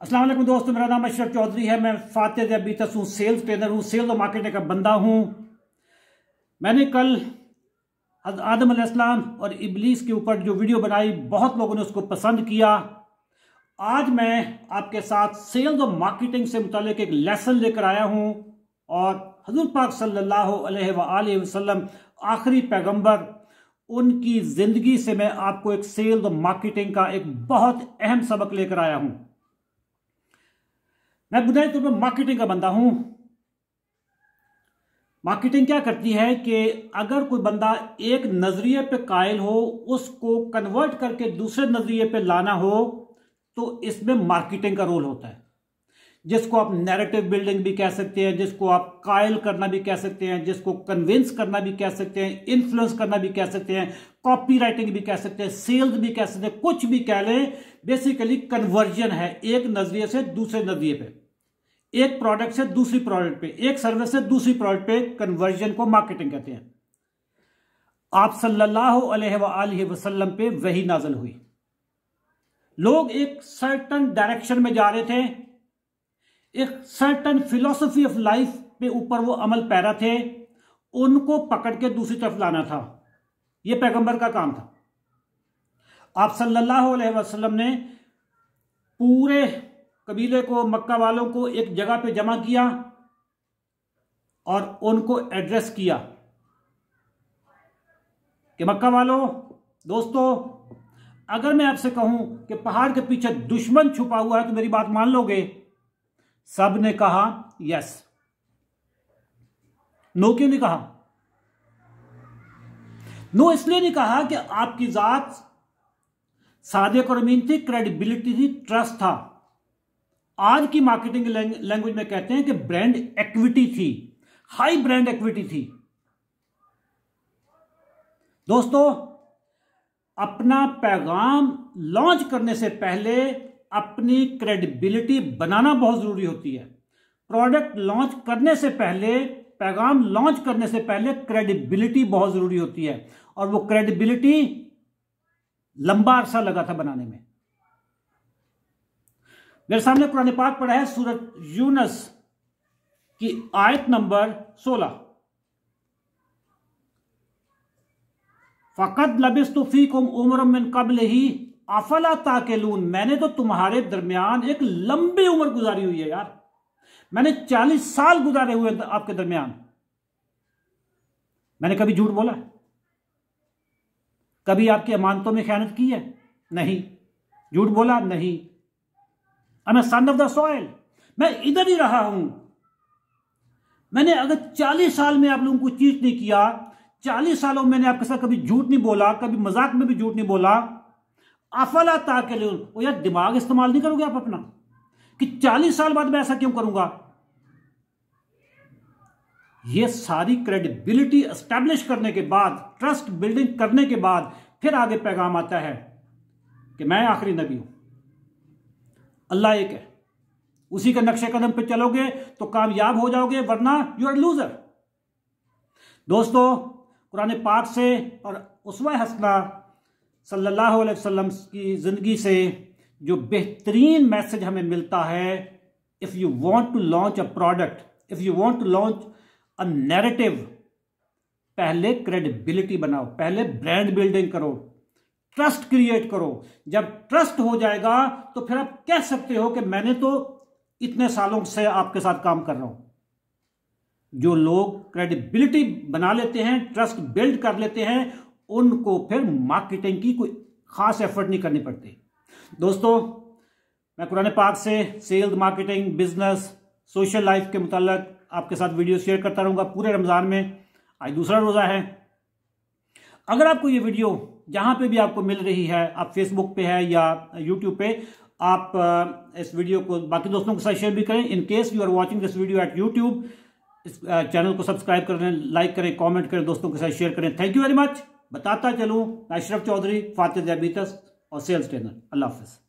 असलम दोस्तों मेरा नाम अशरफ चौधरी है मैं फातह अबीतस हूँ सेल्स ट्रेनर हूँ सेल्स और मार्केटिंग का बंदा हूँ मैंने कल आदम आदम और इबलीस के ऊपर जो वीडियो बनाई बहुत लोगों ने उसको पसंद किया आज मैं आपके साथ सेल्स और मार्केटिंग से मुतलिक एक लेसन लेकर आया हूँ और हजूर पाक सल्लल्लाहु अलैहि वसल्लम आखिरी पैगम्बर उनकी ज़िंदगी से मैं आपको एक सेल्स और मार्केटिंग का एक बहुत अहम सबक लेकर आया हूँ मैं बुनियादी तौर पर मार्केटिंग का बंदा हूं मार्केटिंग क्या करती है कि अगर कोई बंदा एक नज़रिए पे कायल हो उसको कन्वर्ट करके दूसरे नज़रिए पे लाना हो तो इसमें मार्केटिंग का रोल होता है जिसको आप नैरेटिव बिल्डिंग भी कह सकते हैं जिसको आप कायल करना भी कह सकते हैं जिसको कन्विंस करना भी कह सकते हैं इन्फ्लुएंस करना भी कह सकते हैं कॉपी राइटिंग भी कह सकते हैं सेल्स भी कह सकते हैं कुछ भी कह लें बेसिकली कन्वर्जन है एक नजरिए से दूसरे नजरिए पे एक प्रोडक्ट से दूसरी प्रोडक्ट पे एक सर्विस से दूसरी प्रोडक्ट पे कन्वर्जन को मार्केटिंग कहते हैं आप सल्लल्लाहु अलैहि वसल्लम पे वही नाजल हुई लोग एक सर्टन डायरेक्शन में जा रहे थे एक सर्टन फिलोसफी ऑफ लाइफ पे ऊपर वो अमल पैरा थे उनको पकड़ के दूसरी तरफ लाना था ये पैगंबर का काम था आप सल्लल्लाहु अलैहि वसल्लम ने पूरे कबीले को मक्का वालों को एक जगह पे जमा किया और उनको एड्रेस किया कि मक्का वालों दोस्तों अगर मैं आपसे कहूं कि पहाड़ के पीछे दुश्मन छुपा हुआ है तो मेरी बात मान लोगे सब ने कहा यस नो क्यों नहीं कहा नो इसलिए नहीं कहा कि आपकी जात सादे और अमीन थी क्रेडिबिलिटी थी ट्रस्ट था आज की मार्केटिंग लैंग्वेज में कहते हैं कि ब्रांड एक्विटी थी हाई ब्रांड एक्विटी थी दोस्तों अपना पैगाम लॉन्च करने से पहले अपनी क्रेडिबिलिटी बनाना बहुत जरूरी होती है प्रोडक्ट लॉन्च करने से पहले पैगाम लॉन्च करने से पहले क्रेडिबिलिटी बहुत जरूरी होती है और वो क्रेडिबिलिटी लंबा अरसा लगा था बनाने में मेरे सामने पुराने पाक पढ़ा है सूरत यूनस की आयत नंबर 16 फ़कत लबिस तो फ़ीकुम उम्र कबल ही अफला ताकेलून मैंने तो तुम्हारे दरमियान एक लंबी उम्र गुजारी हुई है यार मैंने चालीस साल गुजारे हुए आपके दरमियान मैंने कभी झूठ बोला कभी आपकी अमानतों में ख्यानत की है नहीं झूठ बोला नहीं I am son of the soil मैं इधर ही रहा हूं मैंने अगर चालीस साल में आप लोगों को चीज नहीं किया चालीस सालों में मैंने आपके साथ कभी झूठ नहीं बोला कभी मजाक में भी झूठ नहीं बोला अफला ता के लिए वो यार दिमाग इस्तेमाल नहीं करोगे आप अपना कि चालीस साल बाद मैं ऐसा क्यों करूंगा ये सारी क्रेडिबिलिटी एस्टेब्लिश करने के बाद ट्रस्ट बिल्डिंग करने के बाद फिर आगे पैगाम आता है कि मैं आखिरी नबी हूं अल्लाह एक है उसी के नक्शे कदम पे चलोगे तो कामयाब हो जाओगे वरना यू आर लूजर दोस्तों कुरान पाक से और उसवा हसना सल्लल्लाहु अलैहि वसल्लम की ज़िंदगी से जो बेहतरीन मैसेज हमें मिलता है if you want to launch a product if you want to launch a narrative पहले क्रेडिबिलिटी बनाओ पहले ब्रांड बिल्डिंग करो ट्रस्ट क्रिएट करो जब ट्रस्ट हो जाएगा तो फिर आप कह सकते हो कि मैंने तो इतने सालों से आपके साथ काम कर रहा हूं जो लोग क्रेडिबिलिटी बना लेते हैं ट्रस्ट बिल्ड कर लेते हैं उनको फिर मार्केटिंग की कोई खास एफर्ट नहीं करनी पड़ती दोस्तों मैं कुरान पाक से sales marketing business social life के मुतालिक आपके साथ वीडियो शेयर करता रहूंगा पूरे रमज़ान में आज दूसरा रोज़ा है अगर आपको ये वीडियो जहां पे भी आपको मिल रही है आप फेसबुक पे है या यूट्यूब पे आप इस वीडियो को बाकी दोस्तों के साथ शेयर भी करें in case you are watching this video at YouTube इस चैनल को सब्सक्राइब करें लाइक करें कमेंट करें दोस्तों के साथ शेयर करें थैंक यू वेरी मच बताता चलूँ मैं अशरफ चौधरी फातिह जैबीतस और सेल्स ट्रेनर अल्लाह हाफिज़